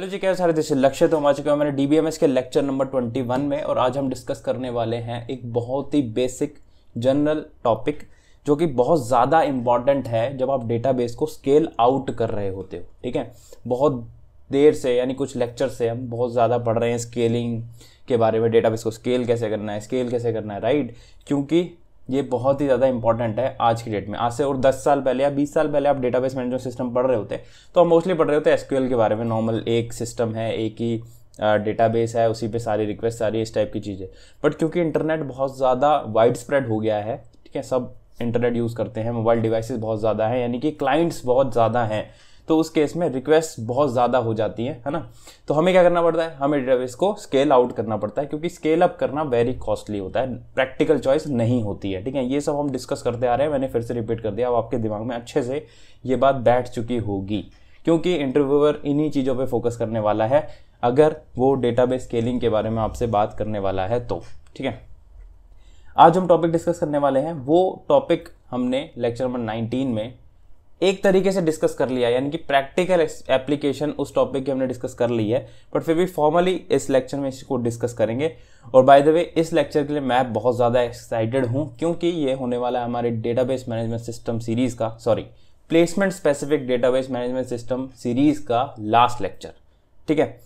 hello जी क्या सारे दिशा लक्ष्य तो हम आ चुके हैं मैंने डीबीएमएस के लेक्चर नंबर 21 में और आज हम डिस्कस करने वाले हैं एक बहुत ही बेसिक जनरल टॉपिक जो कि बहुत ज़्यादा इम्पॉर्टेंट है जब आप डेटाबेस को स्केल आउट कर रहे होते हो ठीक है बहुत देर से यानी कुछ लेक्चर से हम बहुत ज़्यादा पढ़ रहे हैं स्केलिंग के बारे में डेटाबेस को स्केल कैसे करना है स्केल कैसे करना है राइट क्योंकि ये बहुत ही ज़्यादा इंपॉर्टेंट है आज की डेट में आज से और 10 साल पहले या 20 साल पहले आप डेटाबेस मैनेजमेंट सिस्टम पढ़ रहे होते तो हम मोस्टली पढ़ रहे होते एसक्यूएल के बारे में नॉर्मल एक सिस्टम है एक ही डेटाबेस है उसी पे सारी रिक्वेस्ट सारी इस टाइप की चीज़ें बट क्योंकि इंटरनेट बहुत ज़्यादा वाइड स्प्रेड हो गया है ठीक है सब इंटरनेट यूज़ करते हैं मोबाइल डिवाइसेस बहुत ज़्यादा हैं यानी कि क्लाइंट्स बहुत ज़्यादा हैं तो उस केस में रिक्वेस्ट बहुत ज़्यादा हो जाती है है ना तो हमें क्या करना पड़ता है हमें डेटाबेस को स्केल आउट करना पड़ता है क्योंकि स्केल अप करना वेरी कॉस्टली होता है प्रैक्टिकल चॉइस नहीं होती है ठीक है ये सब हम डिस्कस करते आ रहे हैं मैंने फिर से रिपीट कर दिया अब आपके दिमाग में अच्छे से ये बात बैठ चुकी होगी क्योंकि इंटरव्यूअर इन्हीं चीज़ों पर फोकस करने वाला है अगर वो डेटाबेस स्केलिंग के बारे में आपसे बात करने वाला है तो ठीक है आज हम टॉपिक डिस्कस करने वाले हैं वो टॉपिक हमने लेक्चर नंबर 19 में एक तरीके से डिस्कस कर लिया यानी कि प्रैक्टिकल एप्लीकेशन उस टॉपिक की हमने डिस्कस कर ली है बट फिर भी फॉर्मली इस लेक्चर में इसको डिस्कस करेंगे और बाय द वे इस लेक्चर के लिए मैं बहुत ज़्यादा एक्साइटेड हूँ क्योंकि ये होने वाला है हमारे डेटाबेस मैनेजमेंट सिस्टम सीरीज़ का sorry placement specific database management system series का लास्ट लेक्चर ठीक है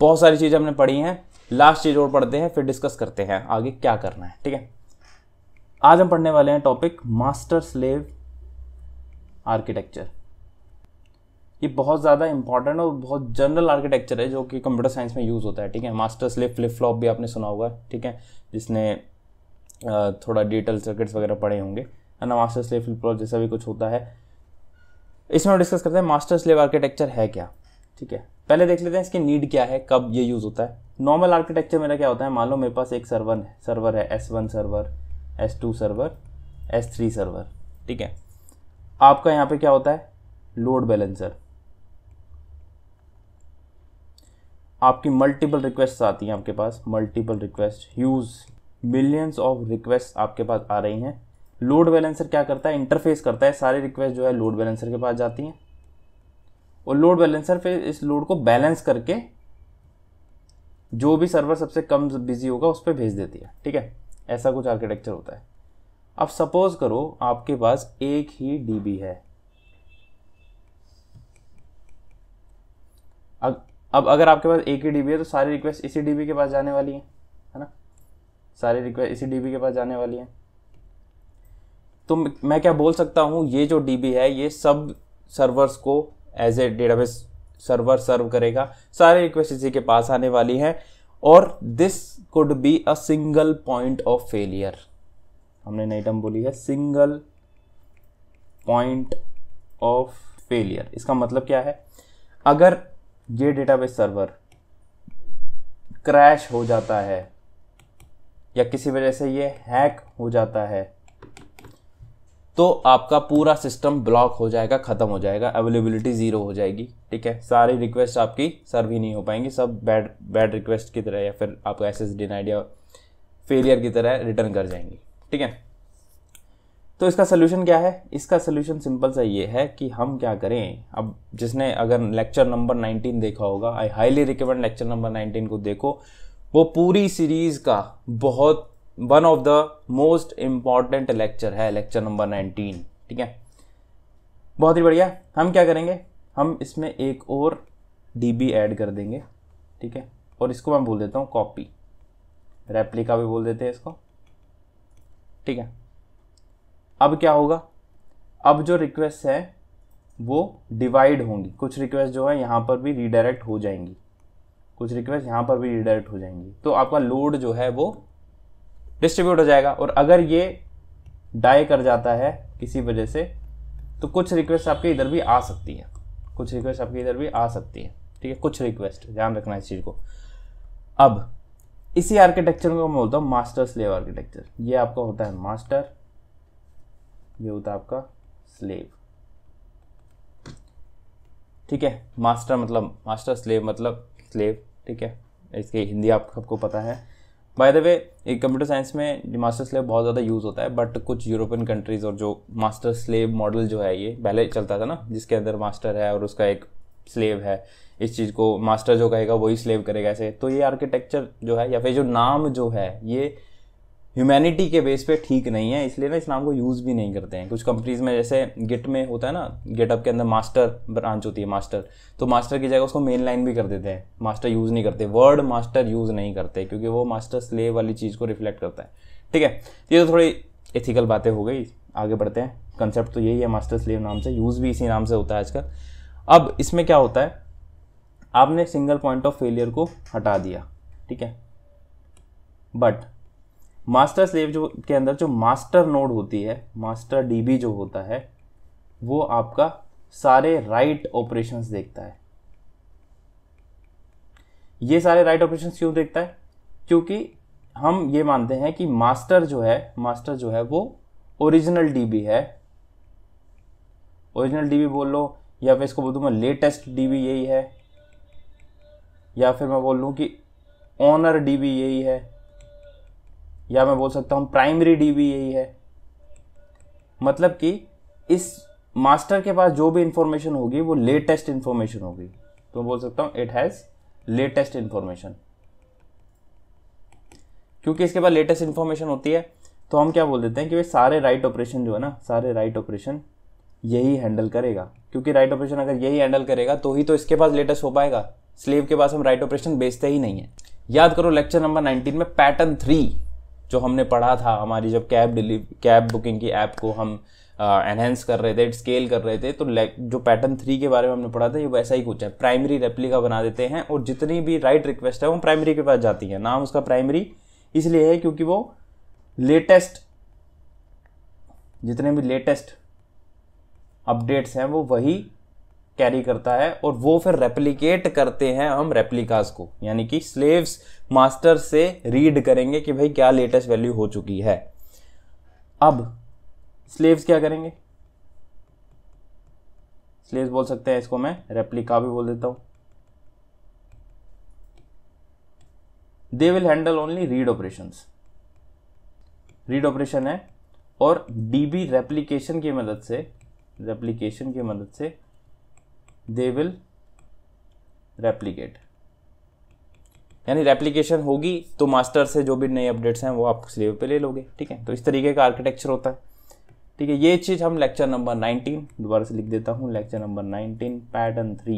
बहुत सारी चीज़ें हमने पढ़ी हैं लास्ट चीज़ और पढ़ते हैं फिर डिस्कस करते हैं आगे क्या करना है ठीक है आज हम पढ़ने वाले हैं टॉपिक मास्टर स्लेव आर्किटेक्चर ये बहुत ज़्यादा इंपॉर्टेंट और बहुत जनरल आर्किटेक्चर है जो कि कंप्यूटर साइंस में यूज़ होता है ठीक है मास्टर स्लिप फ्लिप फ्लॉप भी आपने सुना होगा ठीक है जिसने थोड़ा डिटेल सर्किट्स वगैरह पढ़े होंगे है ना मास्टर स्लिप फ्लिप फ्लॉप जैसा भी कुछ होता है इसमें हम डिस्कस करते हैं मास्टर स्लिप आर्किटेक्चर है क्या ठीक है पहले देख लेते हैं इसकी नीड क्या है कब ये यूज़ होता है नॉर्मल आर्किटेक्चर मेरा क्या होता है मान लो मेरे पास एक सर्वर है सर्वर है S one server S two server S three server ठीक है आपका यहाँ पे क्या होता है लोड बैलेंसर आपकी मल्टीपल रिक्वेस्ट आती हैं आपके पास multiple request huge millions of request आपके पास आ रही हैं लोड बैलेंसर क्या करता है इंटरफेस करता है सारी रिक्वेस्ट जो है लोड बैलेंसर के पास जाती हैं और लोड बैलेंसर फिर इस लोड को बैलेंस करके जो भी सर्वर सबसे कम बिजी होगा उस पर भेज देती है ठीक है ऐसा कुछ आर्किटेक्चर होता है अब सपोज करो आपके पास एक ही डीबी है अब अब अगर आपके पास एक ही डीबी है तो सारी रिक्वेस्ट इसी डीबी के पास जाने वाली है है ना सारी रिक्वेस्ट इसी डीबी के पास जाने वाली है तो मैं क्या बोल सकता हूं ये जो डीबी है ये सब सर्वर्स को as a database server serve करेगा सारी रिक्वेस्ट इसी के पास आने वाली है और this could be a single point of failure हमने नई टर्म बोली है सिंगल पॉइंट ऑफ फेलियर इसका मतलब क्या है अगर ये डेटाबेस सर्वर क्रैश हो जाता है या किसी वजह से ये हैक हो जाता है तो आपका पूरा सिस्टम ब्लॉक हो जाएगा ख़त्म हो जाएगा अवेलेबिलिटी ज़ीरो हो जाएगी ठीक है सारी रिक्वेस्ट आपकी सर्व ही नहीं हो पाएंगी सब बैड बैड रिक्वेस्ट की तरह या फिर आपका एस एस डी या फेलियर की तरह रिटर्न कर जाएंगी ठीक है तो इसका सोल्यूशन क्या है इसका सोल्यूशन सिंपल सा ये है कि हम क्या करें अब जिसने अगर लेक्चर नंबर 19 देखा होगा I highly recommend lecture number 19 को देखो वो पूरी सीरीज का बहुत one of the most important lecture है लेक्चर नंबर 19 ठीक है बहुत ही बढ़िया हम क्या करेंगे हम इसमें एक और डी ऐड कर देंगे ठीक है और इसको मैं बोल देता हूँ कॉपी रेप्लिका भी बोल देते हैं इसको ठीक है अब क्या होगा अब जो रिक्वेस्ट है वो डिवाइड होंगी कुछ रिक्वेस्ट जो है यहाँ पर भी रिडायरेक्ट हो जाएंगी कुछ रिक्वेस्ट यहाँ पर भी रिडायरेक्ट हो जाएंगी तो आपका लोड जो है वो डिस्ट्रीब्यूट हो जाएगा और अगर ये डाई कर जाता है किसी वजह से तो कुछ रिक्वेस्ट आपके इधर भी आ सकती है कुछ रिक्वेस्ट आपके इधर भी आ सकती है ठीक है कुछ रिक्वेस्ट ध्यान रखना इस चीज़ को अब इसी आर्किटेक्चर को मैं बोलता हूँ मास्टर स्लेव आर्किटेक्चर ये आपका होता है मास्टर ये होता है आपका स्लेव ठीक है मास्टर मतलब मास्टर स्लेव मतलब स्लेव ठीक है इसके हिंदी आप सबको पता है बाय द वे एक कंप्यूटर साइंस में मास्टर स्लेव बहुत ज़्यादा यूज़ होता है बट कुछ यूरोपियन कंट्रीज़ और जो मास्टर स्लेव मॉडल जो है ये पहले चलता था ना जिसके अंदर मास्टर है और उसका एक स्लेव है इस चीज़ को मास्टर जो कहेगा वही स्लेव करेगा ऐसे तो ये आर्किटेक्चर जो है या फिर जो नाम जो है ये ह्यूमैनिटी के बेस पे ठीक नहीं है इसलिए ना इस नाम को यूज़ भी नहीं करते हैं कुछ कंपनीज में जैसे गिट में होता है ना गेटअप के अंदर मास्टर ब्रांच होती है मास्टर तो मास्टर की जगह उसको मेन लाइन भी कर देते हैं मास्टर यूज़ नहीं करते वर्ड मास्टर यूज़ नहीं करते क्योंकि वो मास्टर स्लेव वाली चीज़ को रिफ्लेक्ट करता है ठीक है ये तो थोड़ी एथिकल बातें हो गई आगे बढ़ते हैं कंसेप्ट तो यही है मास्टर स्लेव नाम से यूज़ भी इसी नाम से होता है आजकल अब इसमें क्या होता है आपने सिंगल पॉइंट ऑफ फेलियर को हटा दिया ठीक है बट मास्टर स्लेव जो के अंदर जो मास्टर नोड होती है मास्टर डीबी जो होता है वो आपका सारे राइट ऑपरेशंस देखता है ये सारे राइट ऑपरेशन क्यों देखता है क्योंकि हम ये मानते हैं कि मास्टर जो है मास्टर जो है वो ओरिजिनल डीबी है ओरिजिनल डीबी बोल लो या फिर इसको बोल दूँ मैं लेटेस्ट डी बी यही है या फिर मैं बोल लूँ कि ऑनर डी बी यही है या मैं बोल सकता हूँ प्राइमरी डी बी यही है मतलब कि इस मास्टर के पास जो भी इंफॉर्मेशन होगी वो लेटेस्ट इंफॉर्मेशन होगी तो मैं बोल सकता हूँ इट हैज़ लेटेस्ट इंफॉर्मेशन क्योंकि इसके पास लेटेस्ट इन्फॉर्मेशन होती है तो हम क्या बोल देते हैं कि भाई सारे राइट ऑपरेशन जो है ना सारे राइट ऑपरेशन यही हैंडल करेगा क्योंकि राइट ऑपरेशन अगर यही हैंडल करेगा तो ही तो इसके पास लेटेस्ट हो पाएगा स्लेव के पास हम राइट ऑपरेशन बेचते ही नहीं है याद करो लेक्चर नंबर नाइनटीन में पैटर्न थ्री जो हमने पढ़ा था हमारी जब कैब डिलीव कैब बुकिंग की ऐप को हम एनहेंस कर रहे थे स्केल कर रहे थे तो जो पैटर्न थ्री के बारे में हमने पढ़ा था ये वैसा ही कुछ है प्राइमरी रेप्लिका बना देते हैं और जितनी भी राइट रिक्वेस्ट है वो प्राइमरी के पास जाती है नाम उसका प्राइमरी इसलिए है क्योंकि वो लेटेस्ट जितने भी लेटेस्ट अपडेट्स हैं वो वही कैरी करता है और वो फिर रेप्लीकेट करते हैं हम रेप्लिकास को यानी कि स्लेव्स मास्टर से रीड करेंगे कि भाई क्या लेटेस्ट वैल्यू हो चुकी है अब स्लेव्स क्या करेंगे स्लेव्स बोल सकते हैं इसको मैं रेप्लिका भी बोल देता हूं they will handle only read operation read operation है और डीबी रेप्लीकेशन की मदद से रेप्लीकेशन की मदद से दे विल रेप्लीकेट यानी रेप्लीकेशन होगी तो मास्टर से जो भी नए अपडेट्स हैं वो आप स्लेव पे ले लोगे ठीक है तो इस तरीके का आर्किटेक्चर होता है ठीक है ये चीज़ हम लेक्चर नंबर 19 दोबारा से लिख देता हूँ लेक्चर नंबर 19 पैटर्न थ्री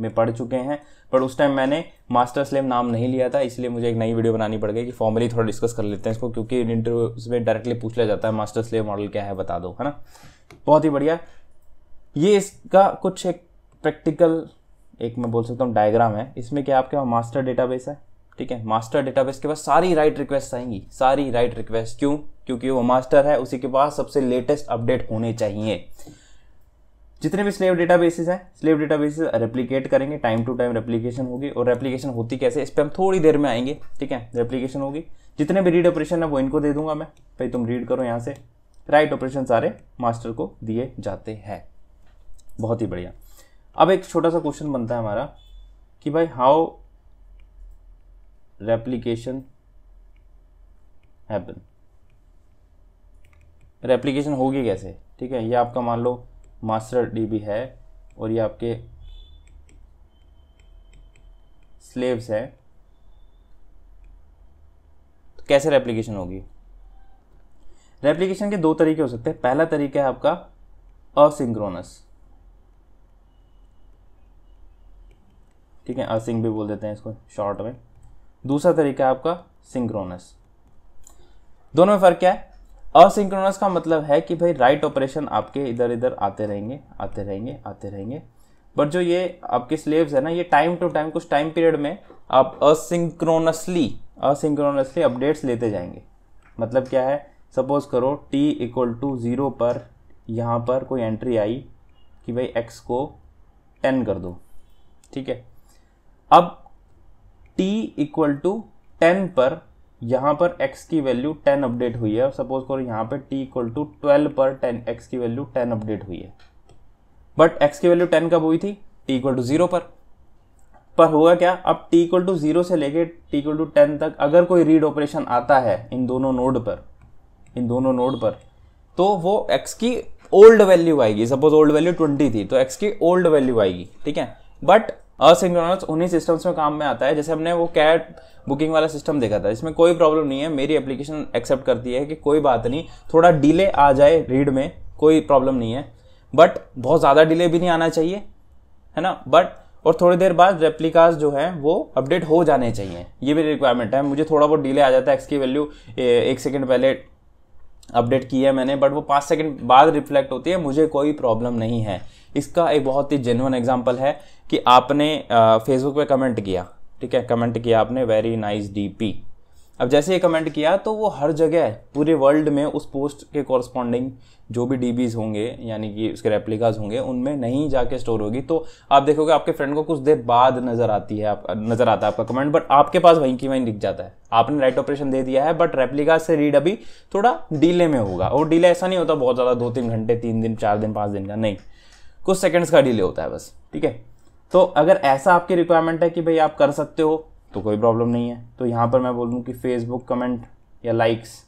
में पढ़ चुके हैं पर उस टाइम मैंने मास्टर स्लेम नाम नहीं लिया था इसलिए मुझे एक नई वीडियो बनानी पड़ गई कि फॉर्मली थोड़ा डिस्कस कर लेते हैं इसको क्योंकि इंटरव्यू में डायरेक्टली पूछ लिया जाता है मास्टर स्लेव मॉडल क्या है बता दो है ना बहुत ही बढ़िया ये इसका कुछ एक प्रैक्टिकल एक मैं बोल सकता हूँ डायग्राम है इसमें क्या आपके पास मास्टर डेटाबेस है ठीक है मास्टर डेटाबेस के पास सारी राइट रिक्वेस्ट आएंगी सारी राइट रिक्वेस्ट क्यों क्योंकि वो मास्टर है उसी के पास सबसे लेटेस्ट अपडेट होने चाहिए जितने भी स्लेव डेटा बेसिस हैं स्लेव डेटा बेसिस रेप्लीकेट करेंगे टाइम टू टाइम रेप्लीकेशन होगी और रेप्लीकेशन होती कैसे इस पर हम थोड़ी देर में आएंगे ठीक है रेप्लीकेशन होगी जितने भी रीड ऑपरेशन है वो इनको दे दूंगा मैं भाई तुम रीड करो यहाँ से राइट ऑपरेशन सारे मास्टर को दिए जाते हैं बहुत ही बढ़िया अब एक छोटा सा क्वेश्चन बनता है हमारा कि भाई हाउ रेप्लीकेशन हैपन रेप्लीकेशन होगी कैसे ठीक है ये आपका मान लो मास्टर डीबी है और ये आपके स्लेव्स है तो कैसे रेप्लिकेशन होगी रेप्लिकेशन के दो तरीके हो सकते हैं पहला तरीका है आपका असिंक्रोनस ठीक है असिंग भी बोल देते हैं इसको शॉर्ट में दूसरा तरीका है आपका सिंक्रोनस दोनों में फ़र्क क्या है असिंक्रोनस का मतलब है कि भाई राइट ऑपरेशन आपके इधर इधर आते रहेंगे आते रहेंगे आते रहेंगे बट जो ये आपके स्लेव्स है ना ये टाइम टू टाइम कुछ टाइम पीरियड में आप असिंक्रोनसली असिंक्रोनसली अपडेट्स लेते जाएंगे मतलब क्या है सपोज करो टी इक्वल टू ज़ीरो पर यहाँ पर कोई एंट्री आई कि भाई एक्स को टेन कर दो ठीक है अब टी इक्वल टू टेन पर यहाँ पर x की वैल्यू 10 अपडेट हुई है सपोज करो यहाँ पे t इक्वल टू ट्वेल्व पर 10 x की वैल्यू 10 अपडेट हुई है बट x की वैल्यू 10 कब हुई थी t इक्वल टू जीरो पर पर होगा क्या अब t इक्वल टू जीरो से लेके t इक्वल टू टेन तक अगर कोई रीड ऑपरेशन आता है इन दोनों नोड पर इन दोनों नोड पर तो वो x की ओल्ड वैल्यू आएगी सपोज ओल्ड वैल्यू ट्वेंटी थी तो x की ओल्ड वैल्यू आएगी ठीक है बट असिंक्रोनस उन्हीं सिस्टम्स में काम में आता है जैसे हमने वो कैट बुकिंग वाला सिस्टम देखा था इसमें कोई प्रॉब्लम नहीं है मेरी एप्लीकेशन एक्सेप्ट करती है कि कोई बात नहीं थोड़ा डिले आ जाए रीड में कोई प्रॉब्लम नहीं है बट बहुत ज़्यादा डिले भी नहीं आना चाहिए है ना बट और थोड़ी देर बाद रेप्लिकाज जो है वो अपडेट हो जाने चाहिए ये भी रिक्वायरमेंट है मुझे थोड़ा बहुत डिले आ जाता है एक्स की वैल्यू एक सेकेंड पहले अपडेट की है मैंने बट वो पाँच सेकंड बाद रिफ्लेक्ट होती है मुझे कोई प्रॉब्लम नहीं है इसका एक बहुत ही जेन्यून एग्जाम्पल है कि आपने फेसबुक पे कमेंट किया ठीक है कमेंट किया आपने वेरी नाइस डी पी अब जैसे ये कमेंट किया तो वो हर जगह पूरे वर्ल्ड में उस पोस्ट के कॉरस्पॉन्डिंग जो भी डीबीज होंगे यानी कि उसके रेप्लिकाज होंगे उनमें नहीं जाके स्टोर होगी तो आप देखोगे आपके फ्रेंड को कुछ देर बाद नज़र आती है आप नज़र आता है आपका कमेंट बट आपके पास वहीं की वहीं दिख जाता है आपने राइट ऑपरेशन दे दिया है बट रेप्लिकाज से रीड अभी थोड़ा डीले में होगा और डीले ऐसा नहीं होता बहुत ज़्यादा दो तीन घंटे तीन दिन चार दिन पाँच दिन का नहीं कुछ सेकेंड्स का डीले होता है बस ठीक है तो अगर ऐसा आपकी रिक्वायरमेंट है कि भाई आप कर सकते हो तो कोई प्रॉब्लम नहीं है तो यहाँ पर मैं बोल दूँ कि फेसबुक कमेंट या लाइक्स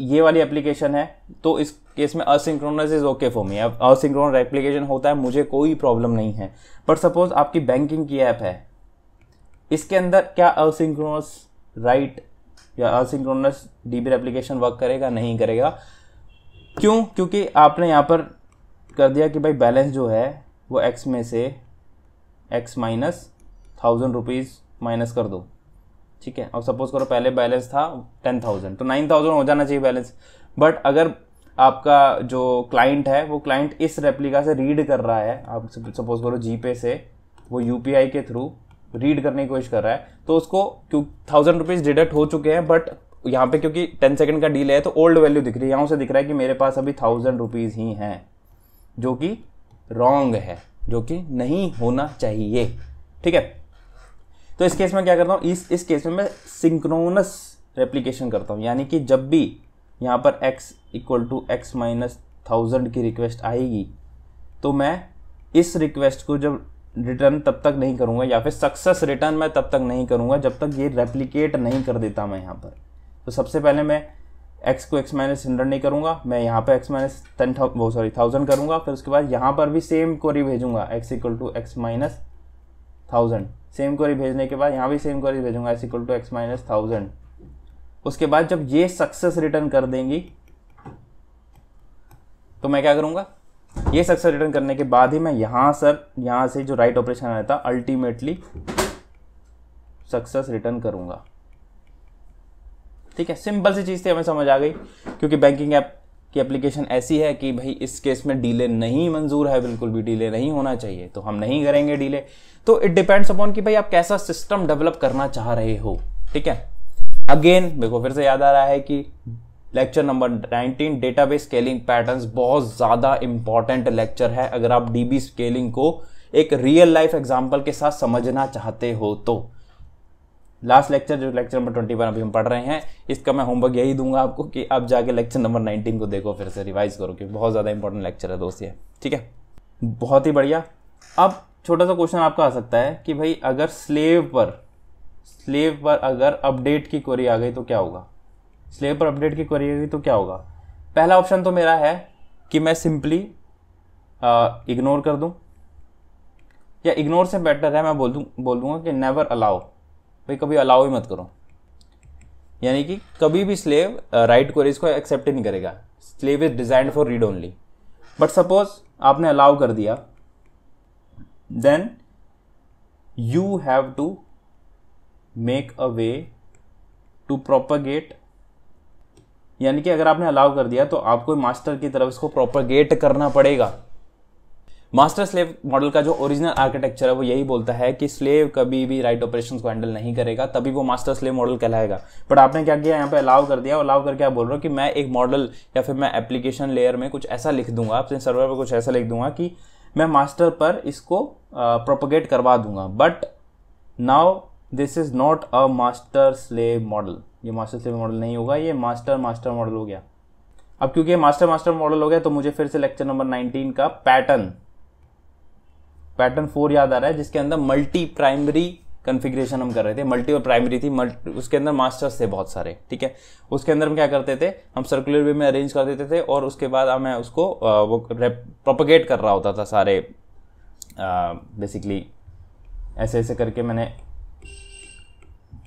ये वाली एप्लीकेशन है तो इस केस में asynchronous is okay for me अब असिंक्रोन एप्लीकेशन होता है मुझे कोई प्रॉब्लम नहीं है पर सपोज आपकी बैंकिंग की ऐप है इसके अंदर क्या असिंक्रोनस राइट या असिंक्रोनस डीबी एप्लीकेशन वर्क करेगा नहीं करेगा क्यों क्योंकि आपने यहाँ पर कर दिया कि भाई बैलेंस जो है वो एक्स में से X minus thousand rupees minus कर दो ठीक है अब सपोज करो पहले बैलेंस था टेन थाउजेंड तो नाइन थाउजेंड हो जाना चाहिए बैलेंस बट अगर आपका जो क्लाइंट है वो क्लाइंट इस रेप्लिका से रीड कर रहा है आप सपोज करो जीपे से वो यू के थ्रू रीड करने की कोशिश कर रहा है तो उसको क्यों थाउजेंड रुपीज़ डिडक्ट हो चुके हैं बट यहाँ पे क्योंकि टेन सेकंड का डील है तो ओल्ड वैल्यू दिख रही है यहाँ से दिख रहा है कि मेरे पास अभी थाउजेंड रुपीज़ ही हैं जो कि रॉन्ग है जो कि नहीं होना चाहिए ठीक है तो इस केस में क्या करता हूँ इस इस केस में मैं सिंक्रोनस रेप्लीकेशन करता हूँ यानी कि जब भी यहाँ पर x equal to X minus thousand की रिक्वेस्ट आएगी तो मैं इस रिक्वेस्ट को जब रिटर्न तब तक नहीं करूँगा या फिर सक्सेस रिटर्न मैं तब तक नहीं करूँगा जब तक ये रेप्लीकेट नहीं कर देता मैं यहाँ पर तो सबसे पहले मैं एक्स को एक्स माइनस हंड्रेड नहीं करूंगा मैं यहाँ पर एक्स माइनस टेन वो सॉरी थाउजेंड करूंगा फिर उसके बाद यहाँ पर भी सेम क्वेरी भेजूंगा X equal to X minus thousand same query भेजने के बाद यहाँ भी सेम क्वेरी भेजूंगा X equal to X minus thousand उसके बाद जब ये सक्सेस रिटर्न कर देंगी तो मैं क्या करूँगा ये सक्सेस रिटर्न करने के बाद ही मैं यहाँ सर यहाँ से जो राइट ऑपरेशन आया था अल्टीमेटली सक्सेस रिटर्न करूँगा ठीक है सिंपल सी चीज़ थी हमें समझ आ गई क्योंकि बैंकिंग ऐप की एप्लीकेशन ऐसी है कि भाई इस केस में डीले नहीं मंजूर है बिल्कुल भी डीले नहीं होना चाहिए तो हम नहीं करेंगे डीले तो इट डिपेंड्स अपॉन कि भाई आप कैसा सिस्टम डेवलप करना चाह रहे हो ठीक है अगेन मेरे फिर से याद आ रहा है कि lecture number 19 database scaling patterns बहुत ज़्यादा इंपॉर्टेंट लेक्चर है अगर आप डीबी स्केलिंग को एक रियल लाइफ एग्जाम्पल के साथ समझना चाहते हो तो लास्ट लेक्चर जो लेक्चर नंबर ट्वेंटी वन अभी हम पढ़ रहे हैं इसका मैं होमवर्क यही दूंगा आपको कि आप जाके लेक्चर नंबर नाइनटीन को देखो फिर से रिवाइज करो क्योंकि बहुत ज़्यादा इंपॉर्टेंट लेक्चर है दोस्त ये ठीक है बहुत ही बढ़िया अब छोटा सा क्वेश्चन आपका आ सकता है कि भाई अगर स्लेव पर स्लेव पर अगर अपडेट की क्वेरी आ गई तो क्या होगा स्लेव पर अपडेट की क्वेरी आ गई तो क्या होगा पहला ऑप्शन तो मेरा है कि मैं सिंपली इग्नोर कर दूं या इग्नोर से बेटर है मैं बोल दूं बोल दूंगा कि नेवर अलाउ भाई कभी अलाउ ही मत करो यानी कि कभी भी स्लेव राइट क्वेरीज को एक्सेप्ट ही नहीं करेगा slave is designed for read only but suppose आपने अलाउ कर दिया then you have to make a way to propagate यानी कि अगर आपने अलाउ कर दिया तो आपको मास्टर की तरफ इसको प्रोपरगेट करना पड़ेगा मास्टर स्लेव मॉडल का जो ओरिजिनल आर्किटेक्चर है वो यही बोलता है कि स्लेव कभी भी राइट ऑपरेशन को हैंडल नहीं करेगा तभी वो मास्टर स्लेव मॉडल कहलाएगा बट आपने क्या किया यहाँ पे अलाउ कर दिया अलाउ करके आप बोल रहे हो कि मैं एक मॉडल या फिर मैं एप्लीकेशन लेयर में कुछ ऐसा लिख दूंगा अपने सर्वर पर कुछ ऐसा लिख दूंगा कि मैं मास्टर पर इसको प्रोपोगेट करवा दूंगा but now this is not a master slave model ये मास्टर स्लेव मॉडल नहीं होगा ये मास्टर मास्टर मॉडल हो गया अब क्योंकि मास्टर मास्टर मॉडल हो गया तो मुझे फिर से लेक्चर नंबर 19 का पैटर्न पैटर्न फोर याद आ रहा है जिसके अंदर मल्टी प्राइमरी कन्फिग्रेशन हम कर रहे थे मल्टी और प्राइमरी थी मल्टी उसके अंदर मास्टर्स थे बहुत सारे ठीक है उसके अंदर हम क्या करते थे हम सर्कुलर वे में अरेंज कर देते थे और उसके बाद हमें उसको वो प्रोपोगेट कर रहा होता था सारे बेसिकली ऐसे ऐसे करके मैंने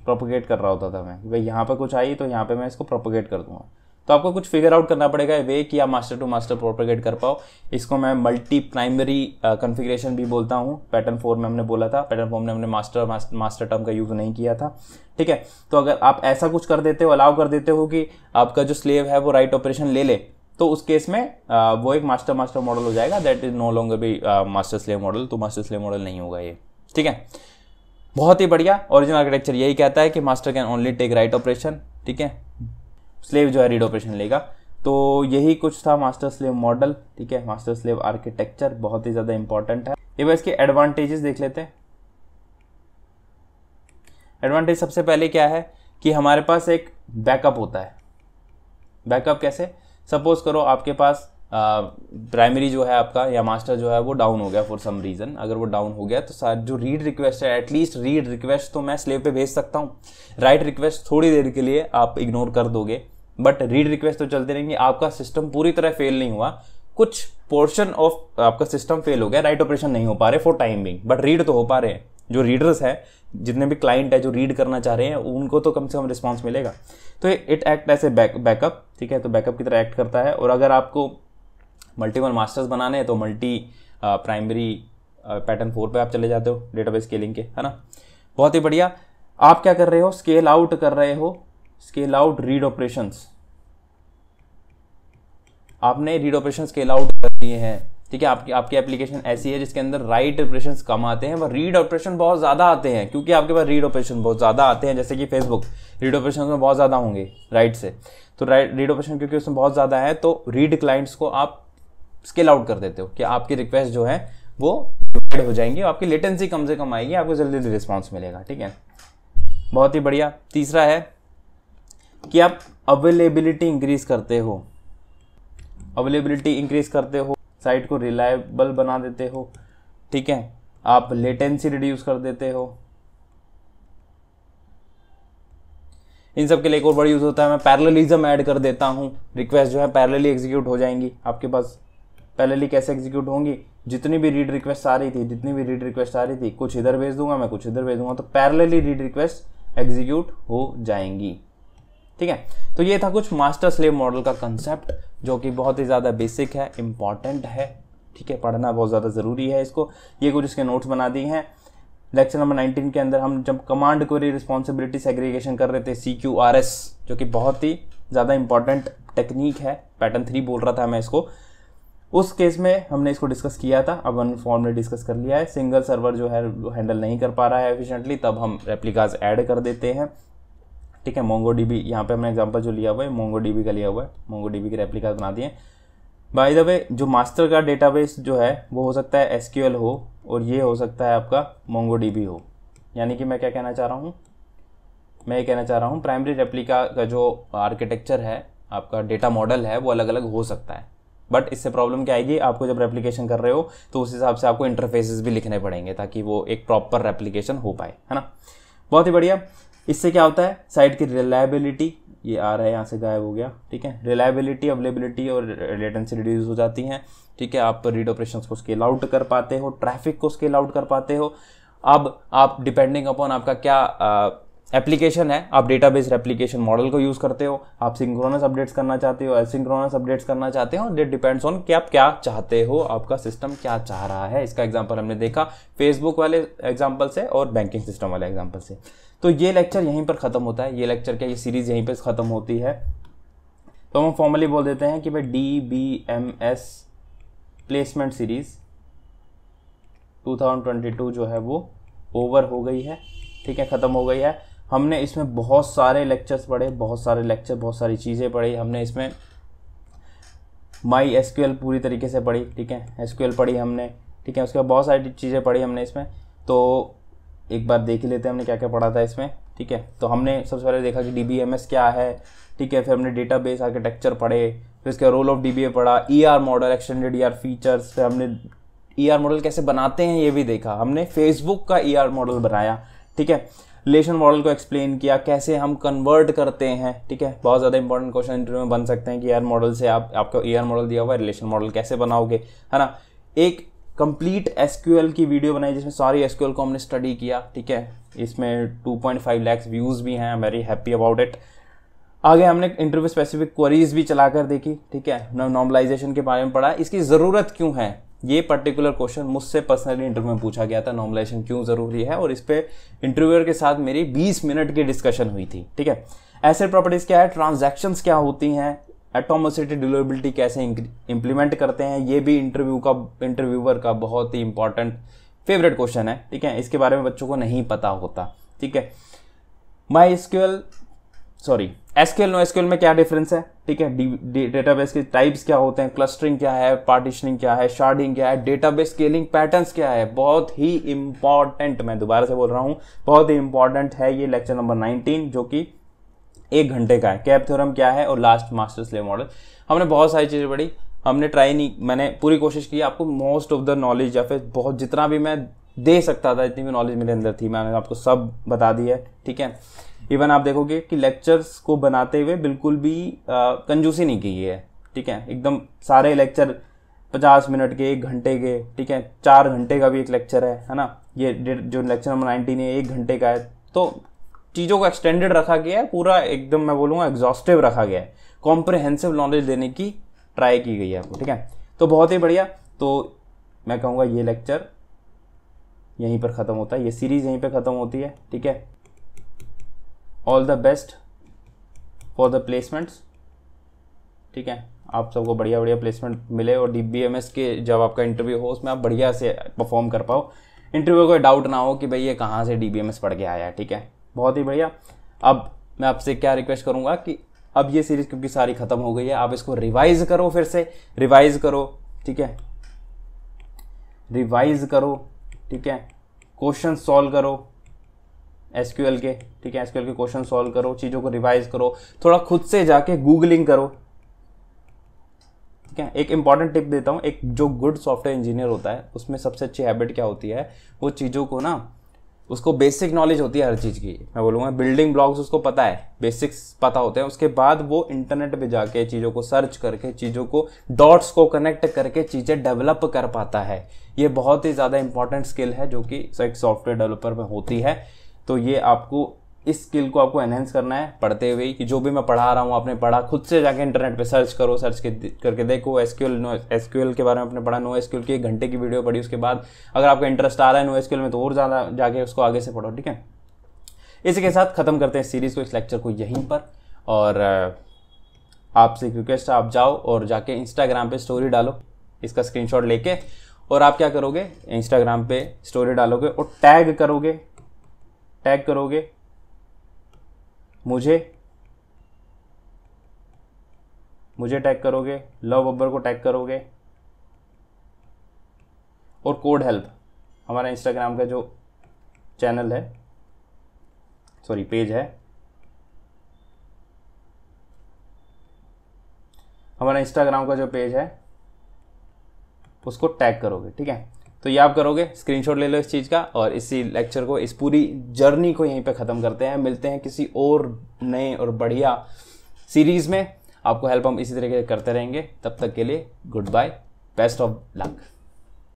प्रोपोगेट कर रहा होता था मैं भाई यहाँ पर कुछ आई तो यहाँ पर मैं इसको प्रोपोगेट कर दूंगा तो आपको कुछ फिगर आउट करना पड़ेगा वे कि आप मास्टर टू मास्टर प्रोपोगेट कर पाओ इसको मैं मल्टी प्राइमरी कन्फिग्रेशन भी बोलता हूँ पैटर्न फोर में हमने बोला था पैटर्न फोर में हमने मास्टर मास्टर टर्म का यूज़ नहीं किया था ठीक है तो अगर आप ऐसा कुछ कर देते हो अलाउ कर देते हो कि आपका जो स्लेव है वो राइट ऑपरेशन ले ले तो उस केस में आ, uh, वो एक मास्टर मास्टर मॉडल हो जाएगा दैट इज़ नो लॉन्गर भी मास्टर स्लेव मॉडल तो मास्टर स्लेव मॉडल नहीं होगा ये ठीक है बहुत ही बढ़िया ओरिजिनल आर्किटेक्चर यही कहता है कि master can only take write operation ठीक है स्लेव जो है रीड ऑपरेशन लेगा तो यही कुछ था मास्टर स्लेव मॉडल ठीक है मास्टर स्लेव आर्किटेक्चर बहुत ही ज़्यादा इंपॉर्टेंट है ये इसके एडवांटेजेस देख लेते हैं एडवांटेज सबसे पहले क्या है कि हमारे पास एक बैकअप होता है बैकअप कैसे सपोज करो आपके पास प्राइमरी जो है आपका या मास्टर जो है वो डाउन हो गया फॉर सम रीज़न अगर वो डाउन हो गया तो सर जो रीड रिक्वेस्ट है एटलीस्ट रीड रिक्वेस्ट तो मैं स्लेव पे भेज सकता हूँ राइट रिक्वेस्ट थोड़ी देर के लिए आप इग्नोर कर दोगे बट रीड रिक्वेस्ट तो चलती रहेंगे आपका सिस्टम पूरी तरह फेल नहीं हुआ कुछ पोर्शन ऑफ आपका सिस्टम फेल हो गया राइट ऑपरेशन नहीं हो पा रहे for time being but read तो हो पा रहे हैं जो रीडर्स है जितने भी क्लाइंट है जो रीड करना चाह रहे हैं उनको तो कम से कम रिस्पॉन्स मिलेगा तो it act as a backup ठीक है तो बैकअप की तरह एक्ट करता है और अगर आपको मल्टीपल मास्टर्स बनाने हैं तो मल्टी प्राइमरी पैटर्न फोर पे आप चले जाते हो डेटाबेस स्केलिंग के है ना बहुत ही बढ़िया आप क्या कर रहे हो स्केल आउट कर रहे हो स्केल आउट रीड ऑपरेशंस आपने रीड ऑपरेशन स्केल आउट कर दिए हैं ठीक है आपकी आपकी एप्लीकेशन ऐसी है जिसके अंदर राइट ऑपरेशन कम आते हैं और रीड ऑपरेशन बहुत ज़्यादा आते हैं क्योंकि आपके पास रीड ऑपरेशन बहुत ज़्यादा आते हैं जैसे कि फेसबुक रीड ऑपरेशन में बहुत ज़्यादा होंगे राइट से तो राइट रीड ऑपरेशन क्योंकि उसमें बहुत ज़्यादा है तो रीड क्लाइंट्स को आप स्केल आउट कर देते हो कि आपकी रिक्वेस्ट जो है वो डिवाइड हो जाएंगी आपकी लेटेंसी कम से कम आएगी आपको जल्दी जल्दी रिस्पॉन्स मिलेगा ठीक है बहुत ही बढ़िया तीसरा है कि आप अवेलेबिलिटी इंक्रीज़ करते हो अवेलेबिलिटी इंक्रीज़ करते हो साइट को रिलायबल बना देते हो ठीक है आप लेटेंसी रिड्यूस कर देते हो इन सब के लिए एक और बड़ा यूज़ होता है मैं पैरेललिज्म ऐड कर देता हूँ रिक्वेस्ट जो है पैरेलली एग्जीक्यूट हो जाएंगी आपके पास पैरेलली कैसे एग्जीक्यूट होंगी जितनी भी रीड रिक्वेस्ट आ रही थी जितनी भी रीड रिक्वेस्ट आ रही थी कुछ इधर भेज दूंगा मैं कुछ इधर भेज दूंगा तो पैरेलली रीड रिक्वेस्ट एग्जीक्यूट हो जाएंगी ठीक है तो ये था कुछ मास्टर स्लेव मॉडल का कंसेप्ट जो कि बहुत ही ज़्यादा बेसिक है इम्पॉर्टेंट है ठीक है पढ़ना बहुत ज़्यादा ज़रूरी है इसको ये कुछ इसके नोट्स बना दिए हैं लेक्चर नंबर 19 के अंदर हम जब कमांड क्वेरी रिस्पॉन्सिबिलिटी सेग्रीगेशन कर रहे थे सी क्यू आर एस जो कि बहुत ही ज़्यादा इंपॉर्टेंट टेक्निक है पैटर्न थ्री बोल रहा था मैं इसको उस केस में हमने इसको डिस्कस किया था अब हम ने डिस्कस कर लिया है सिंगल सर्वर जो है हैंडल नहीं कर पा रहा है एफिशिएंटली तब हम रेप्लिकाज ऐड कर देते हैं ठीक है मोंगो डी यहाँ पे हमने एग्जाम्पल जो लिया हुआ है मोंगो डीबी का लिया हुआ है मोंगो डी के की रेप्लिका बना दिए बाय द वे जो मास्टर का डेटाबेस जो है वो हो सकता है एस हो और ये हो सकता है आपका मोंगो हो यानी कि मैं क्या कहना चाह रहा हूँ मैं ये कहना चाह रहा हूँ प्राइमरी रेप्लिका का जो आर्किटेक्चर है आपका डेटा मॉडल है वो अलग अलग हो सकता है बट इससे प्रॉब्लम क्या आएगी आपको जब रेप्लिकेशन कर रहे हो तो उस हिसाब से आपको इंटरफेसेस भी लिखने पड़ेंगे ताकि वो एक प्रॉपर रेप्लिकेशन हो पाए है ना बहुत ही बढ़िया इससे क्या होता है साइट की रिलायबिलिटी ये आ रहा है यहाँ से गायब हो गया ठीक है रिलायबिलिटी अवेलेबिलिटी और लेटेंसी रिड्यूस हो जाती हैं ठीक है आप रीड ऑपरेशन को स्केल आउट कर पाते हो ट्रैफिक को स्केल आउट कर पाते हो अब आप डिपेंडिंग अपॉन आपका क्या एप्लीकेशन है आप डेटा बेस्ड एप्लीकेशन मॉडल को यूज़ करते हो आप सिंक्रोनस अपडेट्स करना चाहते हो एसिंक्रोनस अपडेट्स करना चाहते हो डेट डिपेंड्स ऑन कि आप क्या चाहते हो आपका सिस्टम क्या चाह रहा है इसका एग्जाम्पल हमने देखा फेसबुक वाले एग्जाम्पल से और बैंकिंग सिस्टम वाले एग्जाम्पल से तो ये लेक्चर यहीं पर ख़त्म होता है ये लेक्चर क्या ये सीरीज़ यहीं पर ख़त्म होती है तो हम फॉर्मली बोल देते हैं कि भाई D B M S placement series 2022 जो है वो ओवर हो गई है ठीक है ख़त्म हो गई है हमने इसमें बहुत सारे लेक्चर्स पढ़े बहुत सारे लेक्चर बहुत सारी चीज़ें पढ़ी हमने इसमें माई एस पूरी तरीके से पढ़ी ठीक है एस पढ़ी हमने ठीक है उसके बाद बहुत सारी चीज़ें पढ़ी हमने इसमें तो एक बार देख ही लेते हैं हमने क्या क्या पढ़ा था इसमें ठीक है तो हमने सबसे पहले देखा कि डी क्या है ठीक है फिर हमने डेटा बेस आर्किटेक्चर पढ़े फिर इसका रोल ऑफ डी पढ़ा E model extended E features फिर हमने ई e मॉडल कैसे बनाते हैं ये भी देखा हमने फेसबुक का ई e मॉडल बनाया ठीक है रिलेशन मॉडल को एक्सप्लेन किया कैसे हम कन्वर्ट करते हैं ठीक है बहुत ज़्यादा इंपॉर्टेंट क्वेश्चन इंटरव्यू में बन सकते हैं कि ई e मॉडल से आप आपका ई मॉडल दिया हुआ है रिलेशन मॉडल कैसे बनाओगे है ना एक कंप्लीट एसक्यूएल की वीडियो बनाई जिसमें सारी एसक्यूएल को हमने स्टडी किया ठीक है इसमें 2.5 लैक्स व्यूज़ भी हैं वेरी हैप्पी अबाउट इट आगे हमने इंटरव्यू स्पेसिफिक क्वेरीज भी चलाकर देखी ठीक है नॉर्मलाइजेशन के बारे में पढ़ा इसकी ज़रूरत क्यों है ये पर्टिकुलर क्वेश्चन मुझसे पर्सनली इंटरव्यू में पूछा गया था नॉर्मलाइजेशन क्यों ज़रूरी है और इस पर इंटरव्यूअर के साथ मेरी 20 मिनट की डिस्कशन हुई थी ठीक है एसेट प्रॉपर्टीज़ क्या है ट्रांजेक्शन क्या होती हैं एटोमोसिटी ड्यूरेबिलिटी कैसे इंप्लीमेंट करते हैं ये भी इंटरव्यू का इंटरव्यूअर का बहुत ही इंपॉर्टेंट फेवरेट क्वेश्चन है ठीक है इसके बारे में बच्चों को नहीं पता होता ठीक है my SQL sorry SQL no SQL में क्या डिफरेंस है ठीक है डेटाबेस के टाइप्स क्या होते हैं क्लस्टरिंग क्या है पार्टिशनिंग क्या है शार्डिंग क्या है डेटाबेस स्केलिंग पैटर्न्स क्या है बहुत ही इंपॉर्टेंट मैं दोबारा से बोल रहा हूँ बहुत ही इंपॉर्टेंट है ये लेक्चर नंबर नाइनटीन जो कि एक घंटे का है कैप थ्योरम क्या है और लास्ट मास्टर स्लेव मॉडल हमने बहुत सारी चीज़ें पढ़ी हमने ट्राई नहीं मैंने पूरी कोशिश की आपको मोस्ट ऑफ द नॉलेज या फिर बहुत जितना भी मैं दे सकता था जितनी भी नॉलेज मेरे अंदर थी मैंने आपको सब बता दिया है ठीक है इवन आप देखोगे कि लेक्चर्स को बनाते हुए बिल्कुल भी आ, कंजूसी नहीं की है ठीक है एकदम सारे लेक्चर पचास मिनट के एक घंटे के ठीक है चार घंटे का भी एक लेक्चर है है ना ये जो लेक्चर नंबर नाइनटीन है एक घंटे का है तो चीज़ों को एक्सटेंडेड रखा गया है पूरा एकदम मैं बोलूँगा एग्जॉस्टिव रखा गया है कॉम्प्रिहेंसिव नॉलेज देने की ट्राई की गई है आपको ठीक है तो बहुत ही बढ़िया तो मैं कहूँगा ये लेक्चर यहीं पर ख़त्म होता है ये सीरीज़ यहीं पर ख़त्म होती है ठीक है all the best for the placements ठीक है आप सबको बढ़िया बढ़िया प्लेसमेंट मिले और डी बी एम एस के जब आपका इंटरव्यू हो उसमें आप बढ़िया से परफॉर्म कर पाओ इंटरव्यू कोई डाउट ना हो कि भाई ये कहाँ से डी बी एम एस पढ़ के आया है ठीक है बहुत ही बढ़िया अब मैं आपसे क्या रिक्वेस्ट करूँगा कि अब ये सीरीज़ क्योंकि सारी ख़त्म हो गई है आप इसको रिवाइज करो फिर से रिवाइज करो ठीक है रिवाइज करो ठीक है क्वेश्चन सॉल्व करो एस के ठीक है एस के क्वेश्चन सॉल्व करो चीज़ों को रिवाइज करो थोड़ा खुद से जाके गूगलिंग करो ठीक है एक इंपॉर्टेंट टिप देता हूं एक जो गुड सॉफ्टवेयर इंजीनियर होता है उसमें सबसे अच्छी हैबिट क्या होती है वो चीज़ों को ना उसको बेसिक नॉलेज होती है हर चीज़ की मैं बोलूँगा बिल्डिंग ब्लॉग्स उसको पता है बेसिक्स पता होते हैं उसके बाद वो इंटरनेट पे जाके चीज़ों को सर्च करके चीज़ों को डॉट्स को कनेक्ट करके चीज़ें डेवलप कर पाता है ये बहुत ही ज़्यादा इंपॉर्टेंट स्किल है जो कि एक सॉफ्टवेयर डेवलपर में होती है तो ये आपको इस स्किल को आपको एनहेंस करना है पढ़ते हुए कि जो भी मैं पढ़ा रहा हूँ आपने पढ़ा खुद से जाके इंटरनेट पे सर्च करो सर्च के, करके देखो एस क्यू नो एस के बारे में आपने पढ़ा नो एसक्यूएल की एक घंटे की वीडियो पढ़ी उसके बाद अगर आपका इंटरेस्ट आ रहा है नो एसक्यूएल में तो और ज़्यादा जाके उसको आगे से पढ़ो ठीक है इसी के साथ ख़त्म करते हैं सीरीज़ को इस लेक्चर को यहीं पर और आपसे एक रिक्वेस्ट आप जाओ और जाके इंस्टाग्राम पे स्टोरी डालो इसका स्क्रीनशॉट लेके और आप क्या करोगे इंस्टाग्राम पे स्टोरी डालोगे और टैग करोगे टैग करोगे मुझे मुझे टैग करोगे लव बब्बर को टैग करोगे और कोड हेल्प हमारा इंस्टाग्राम का जो चैनल है सॉरी पेज है हमारा इंस्टाग्राम का जो पेज है उसको टैग करोगे ठीक है तो ये आप करोगे स्क्रीनशॉट ले लो इस चीज़ का और इसी लेक्चर को इस पूरी जर्नी को यहीं पे ख़त्म करते हैं मिलते हैं किसी और नए और बढ़िया सीरीज़ में आपको हेल्प हम इसी तरीके से करते रहेंगे तब तक के लिए goodbye best of luck